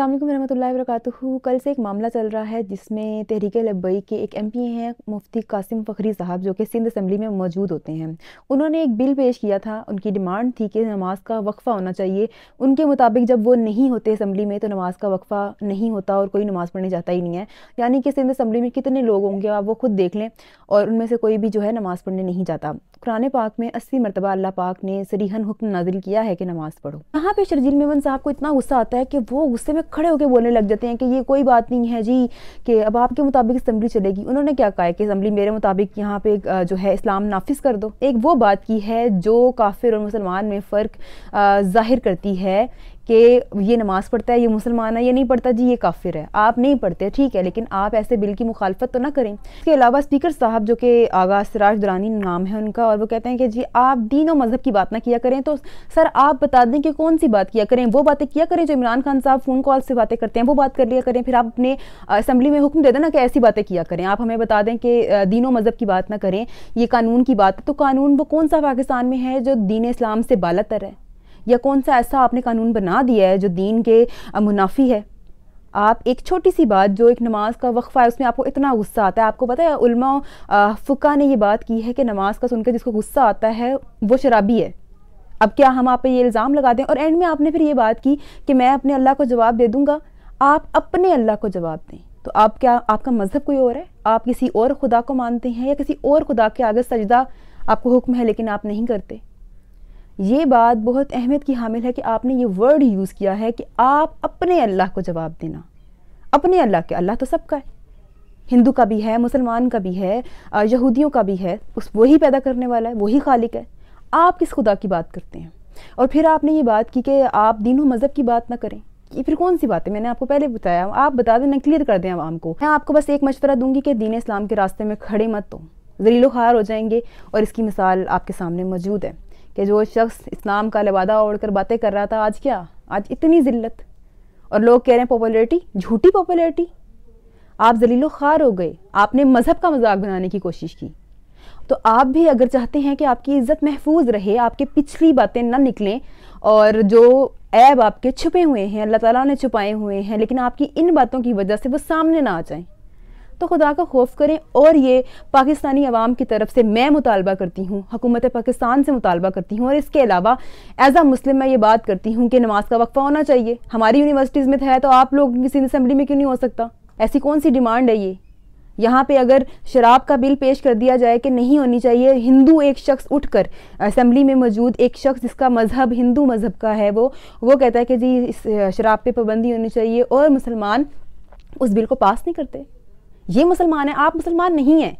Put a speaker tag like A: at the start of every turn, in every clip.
A: अल्लाम वरहमल वरक कल से एक मामला चल रहा है जिसमें तहरीक लब्बई के एक एम पी हैं मुफ्ती कासिम फ़खरी साहब जो कि सिंध असम्बली में मौजूद होते हैं उन्होंने एक बिल पेश किया था उनकी डिमांड थी कि नमाज का वक्फ़ा होना चाहिए उनके मुताबिक जब वो नहीं होते असम्बली में तो नमाज का वक्फ़ा नहीं होता और कोई नमाज़ पढ़ने जाता ही नहीं है यानी कि सिंध असम्बली में कितने लोग होंगे आप वो खुद देख लें और उनमें से कोई भी जो है नमाज़ पढ़ने नहीं जाता कुरान पाक में अस्सी मरतबा अल्लाह पाक ने सरीहन हुक्म नाजिल किया है कि नमाज़ पढ़ो यहाँ पे शर्जील मेमन साहब को इतना गुस्सा आता है कि वो गुस्से में खड़े होकर बोलने लग जाते हैं कि ये कोई बात नहीं है जी कि अब आपके मुताबिक असम्बली चलेगी उन्होंने क्या कहा है कि असम्बली मेरे मुताबिक यहाँ पे जो है इस्लाम नाफिज कर दो एक वो बात की है जो काफिर और मुसलमान में फ़र्क ज़ाहिर करती है कि ये नमाज़ पढ़ता है ये मुसलमान है ये नहीं पढ़ता जी ये काफिर है आप नहीं पढ़ते ठीक है लेकिन आप ऐसे बिल की मुखालफत तो ना करें इसके अलावा स्पीकर साहब जो कि आगा सराज दुरानी नाम है उनका और वो कहते हैं कि जी आप दीन और मज़हब की बात ना किया करें तो सर आप बता दें कि कौन सी बात किया करें वो बातें किया करें जो इमरान खान साहब फ़ोन कॉल से बातें करते हैं वो बात कर लिया करें फिर आप अपने असम्बली में हुक्म दे देना कि ऐसी बातें किया करें आप हमें बता दें कि दीन मज़हब की बात ना करें ये कानून की बात है तो कानून वो कौन सा पाकिस्तान में है जो दीन इस्लाम से बालतर है या कौन सा ऐसा आपने कानून बना दिया है जो दीन के मुनाफी है आप एक छोटी सी बात जो एक नमाज़ का वक्फ़ा है उसमें आपको इतना गुस्सा आता है आपको पता है उल्मा फ़ुका ने ये बात की है कि नमाज का सुनकर जिसको गुस्सा आता है वो शराबी है अब क्या हम आप पे ये इल्ज़ाम लगा दें और एंड में आपने फिर ये बात की कि मैं अपने अल्लाह को जवाब दे दूँगा आप अपने अल्लाह को जवाब दें तो आप क्या आपका मज़हब कोई और है आप किसी और खुदा को मानते हैं या किसी और खुदा के आगे सजदा आपको हुक्म है लेकिन आप नहीं करते ये बात बहुत अहमियत की हामिल है कि आपने ये वर्ड यूज़ किया है कि आप अपने अल्लाह को जवाब देना अपने अल्लाह के अल्लाह तो सबका है हिंदू का भी है मुसलमान का भी है यहूदियों का भी है उस वही पैदा करने वाला है वही खालिक है आप किस खुदा की बात करते हैं और फिर आपने ये बात की कि आप दीन व मज़हब की बात ना करें ये फिर कौन सी बात है मैंने आपको पहले बताया आप बता देना क्लियर कर दें आवाम को मैं आपको बस एक मशवरा दूंगी कि दीन इस्लाम के रास्ते में खड़े मत हो जरीलो खार हो जाएंगे और इसकी मिसाल आपके सामने मौजूद है कि जो शख्स इस्लाम का लबादा ओढ़ कर बातें कर रहा था आज क्या आज इतनी ज़िल्लत और लोग कह रहे हैं पॉपुलरिटी झूठी पॉपुलरिटी आप जलीलो खार हो गए आपने मज़हब का मजाक बनाने की कोशिश की तो आप भी अगर चाहते हैं कि आपकी इज़्ज़त महफूज रहे आपके पिछली बातें ना निकलें और जो ऐब आपके छुपे हुए हैं अल्लाह ताला ने छुपाए हुए हैं लेकिन आपकी इन बातों की वजह से वो सामने ना आ जाएं तो खुदा का खौफ करें और ये पाकिस्तानी आवाम की तरफ से मैं मुतालबा करती हूँ हुकूमत पाकिस्तान से मुतालबा करती हूँ और इसके अलावा एज़ आ मुस्लिम मैं ये बात करती हूँ कि नमाज का वक्फा होना चाहिए हमारी यूनिवर्सिटीज़ में तो है तो आप लोग किसी असम्बली में क्यों नहीं हो सकता ऐसी कौन सी डिमांड है ये यहाँ पे अगर शराब का बिल पेश कर दिया जाए कि नहीं होनी चाहिए हिंदू एक शख्स उठकर असम्बली में मौजूद एक शख्स जिसका मज़हब हिंदू मज़हब का है वो वो कहता है कि जी इस शराब पे पाबंदी होनी चाहिए और मुसलमान उस बिल को पास नहीं करते ये मुसलमान है आप मुसलमान नहीं हैं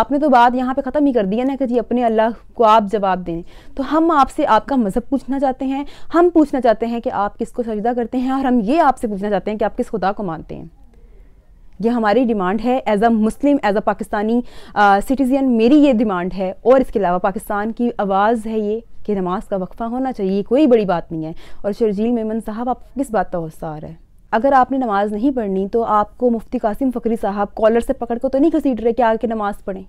A: आपने तो बात यहाँ पे ख़त्म ही कर दिया ना कि जी अपने अल्लाह को आप जवाब दें तो हम आपसे आपका मज़हब पूछना चाहते हैं हम पूछना चाहते हैं कि आप किसको सजदा करते हैं और हम ये आपसे पूछना चाहते हैं कि आप किस खुदा को मानते हैं ये हमारी डिमांड है as a Muslim as a Pakistani citizen मेरी ये डिमांड है और इसके अलावा पाकिस्तान की आवाज़ है ये कि नमाज का वक्फ़ा होना चाहिए कोई बड़ी बात नहीं है और शर्जील मेमन साहब आप किस बात का गुस्सा आ रहा है अगर आपने नमाज़ नहीं पढ़नी तो आपको मुफ्ती कासिम फ़करी साहब कॉलर से पकड़ को तो नहीं घसीट रहे कि आके नमाज़ पढ़ें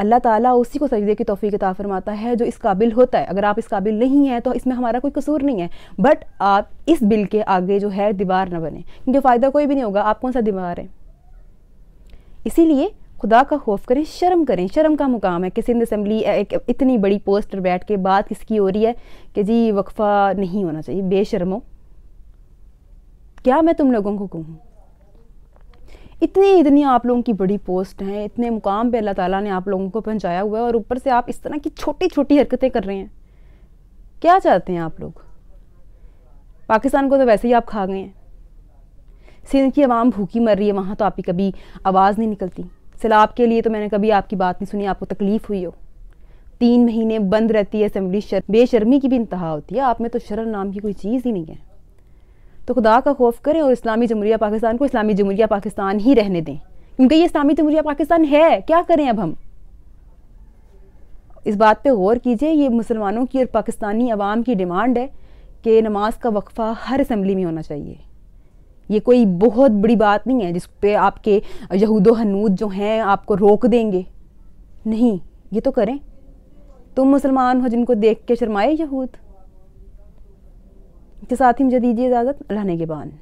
A: अल्लाह ताला उसी को सजदे की तोफ़ी अता फरमाता है जो इस काबिल होता है अगर आप इस काबिल नहीं हैं तो इसमें हमारा कोई कसूर नहीं है बट आप इस बिल के आगे जो है दीवार ना बने क्योंकि फ़ायदा कोई भी नहीं होगा आप कौन सा दीवार है इसीलिए खुदा का खौफ करें शर्म करें शर्म का मुकाम है कि सिंध असम्बली एक इतनी बड़ी पोस्ट पर बैठ के बात किसकी हो रही है कि जी वक्फ़ा नहीं होना चाहिए बेशर्मों क्या मैं तुम लोगों को कहूँ इतनी इतनी आप लोगों की बड़ी पोस्ट हैं इतने मुकाम पे अल्लाह ताला ने आप लोगों को पहुंचाया हुआ है और ऊपर से आप इस तरह की छोटी छोटी हरकतें कर रहे हैं क्या चाहते हैं आप लोग पाकिस्तान को तो वैसे ही आप खा गए हैं सिंध की आवाम भूखी मर रही है वहाँ तो आपकी कभी आवाज़ नहीं निकलती सैलाब के लिए तो मैंने कभी आपकी बात नहीं सुनी आपको तकलीफ़ हुई हो तीन महीने बंद रहती है असम्बली शर्म बेशर्मी की भी इंतहा होती है आप में तो शर्म नाम की कोई चीज़ ही नहीं है तो खुदा का खौफ करें और इस्लामी जमहूरिया पाकिस्तान को इस्लामी जमहूरिया पाकिस्तान ही रहने दें क्योंकि ये इस्लामी जमहूरिया पाकिस्तान है क्या करें अब हम इस बात पे गौर कीजिए ये मुसलमानों की और पाकिस्तानी आवाम की डिमांड है कि नमाज का वक्फ़ा हर असम्बली में होना चाहिए ये कोई बहुत बड़ी बात नहीं है जिस पर आपके यहूद हनूद जो हैं आपको रोक देंगे नहीं ये तो करें तुम मुसलमान हो जिनको देख के शर्माए यहूद के साथ ही मुझे दीजिए इजाज़त रहने के बाद